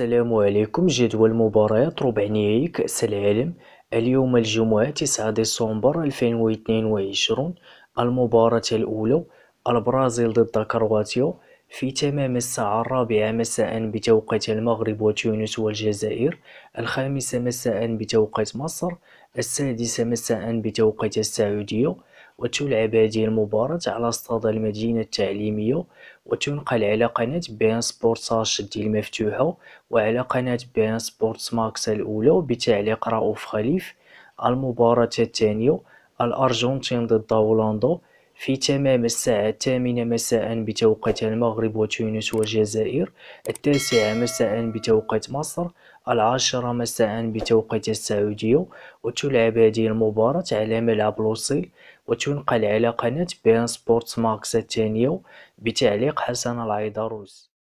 السلام عليكم جدول مباريات ربع نهائي كأس العالم اليوم الجمعة 9 ديسمبر 2022 المباراة الأولى البرازيل ضد كرواتيا في تمام الساعة الرابعة مساء بتوقيت المغرب وتونس والجزائر الخامسة مساء بتوقيت مصر السادسة مساء بتوقيت السعودية وتلعب هذه المباراة على استاد المدينة التعليمية وتنقل على قناة بين سبورت دي المفتوحة وعلى قناة بين سبورت ماكس الأولى بتعليق رؤوف خليف المباراة الثانية الأرجنتين ضد هولندا في تمام الساعة الثامنة مساء بتوقيت المغرب وتونس والجزائر التاسعة مساء بتوقيت مصر العاشرة مساء بتوقيت السعودية وتلعب هذه المباراة على ملعب لوسيل وتنقل على قناة بين سبورت ماكس الثانية بتعليق حسن العيدروس